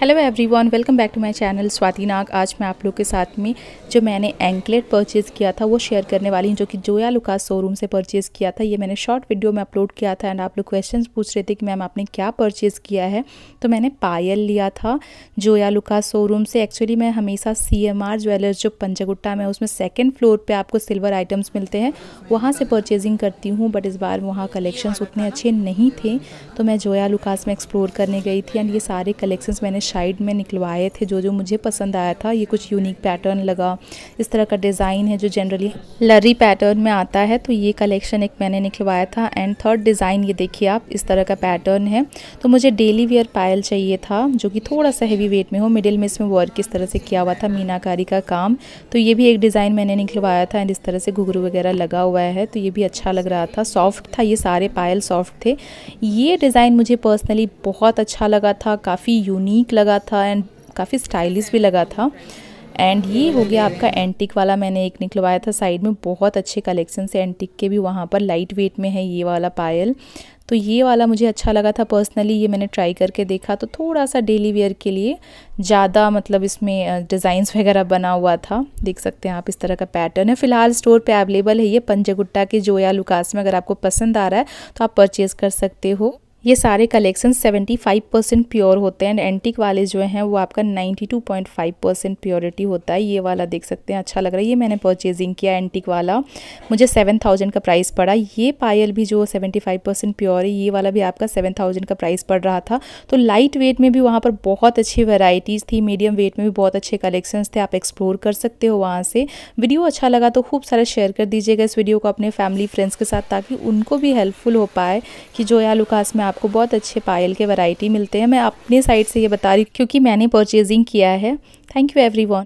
hello everyone welcome back to my channel Swati Nag आज मैं आप लोग के साथ में जो मैंने एंकलेट परचेज़ किया था वो शेयर करने वाली हूँ जो कि जोया लुकास शोरूम से परचेज़ किया था ये मैंने शॉर्ट वीडियो में अपलोड किया था एंड आप लोग क्वेश्चन पूछ रहे थे कि मैम आपने क्या परचेज़ किया है तो मैंने पायल लिया था जोया लुकास शोरूम से एक्चुअली मैं हमेशा सी एम आर ज्वेलर्स जो पंचगुट्टा में उसमें सेकेंड फ्लोर पर आपको सिल्वर आइटम्स मिलते हैं वहाँ से परचेजिंग करती हूँ बट इस बार वहाँ कलेक्शन उतने अच्छे नहीं थे तो मैं जोया लुकास में एक्सप्लोर करने गई थी एंड ये सारे कलेक्शन मैंने साइड में निकलवाए थे जो जो मुझे पसंद आया था ये कुछ यूनिक पैटर्न लगा इस तरह का डिज़ाइन है जो जनरली लरी पैटर्न में आता है तो ये कलेक्शन एक मैंने निकलवाया था एंड थर्ड डिज़ाइन ये देखिए आप इस तरह का पैटर्न है तो मुझे डेली वेयर पायल चाहिए था जो कि थोड़ा सा हैवी वेट में हो मिडिल में इसमें वर्क इस तरह से किया हुआ था मीनाकारी का काम तो ये भी एक डिज़ाइन मैंने निकलवाया था एंड इस तरह से घुघरू वगैरह लगा हुआ है तो ये भी अच्छा लग रहा था सॉफ्ट था ये सारे पायल सॉफ्ट थे ये डिज़ाइन मुझे पर्सनली बहुत अच्छा लगा था काफ़ी यूनिक लगा था एंड काफ़ी स्टाइलिश भी लगा था एंड ये हो गया आपका एंटिक वाला मैंने एक निकलवाया था साइड में बहुत अच्छे कलेक्शन से एंटिक के भी वहाँ पर लाइट वेट में है ये वाला पायल तो ये वाला मुझे अच्छा लगा था पर्सनली ये मैंने ट्राई करके देखा तो थोड़ा सा डेली वेयर के लिए ज़्यादा मतलब इसमें डिज़ाइंस वगैरह बना हुआ था देख सकते हैं आप इस तरह का पैटर्न है फिलहाल स्टोर पे अवेलेबल है ये पंजगुट्टा के जोया लुकास में अगर आपको पसंद आ रहा है तो आप परचेज़ कर सकते हो ये सारे कलेक्शन 75 परसेंट प्योर होते हैं एंटिक वाले जो हैं वो आपका 92.5 परसेंट प्योरिटी होता है ये वाला देख सकते हैं अच्छा लग रहा है ये मैंने परचेजिंग किया एंटिक वाला मुझे 7000 का प्राइस पड़ा ये पायल भी जो 75 परसेंट प्योर है ये वाला भी आपका 7000 का प्राइस पड़ रहा था तो लाइट वेट में भी वहाँ पर बहुत अच्छी वेराइटीज़ थी मीडियम वेट में भी बहुत अच्छे कलेक्शन थे आप एक्सप्लोर कर सकते हो वहाँ से वीडियो अच्छा लगा तो खूब सारा शेयर कर दीजिएगा इस वीडियो को अपने फैमिली फ्रेंड्स के साथ ताकि उनको भी हेल्पफुल हो पाए कि जो या लुकास में आप आपको बहुत अच्छे पायल के वैरायटी मिलते हैं मैं अपने साइड से ये बता रही हूँ क्योंकि मैंने परचेजिंग किया है थैंक यू एवरीवन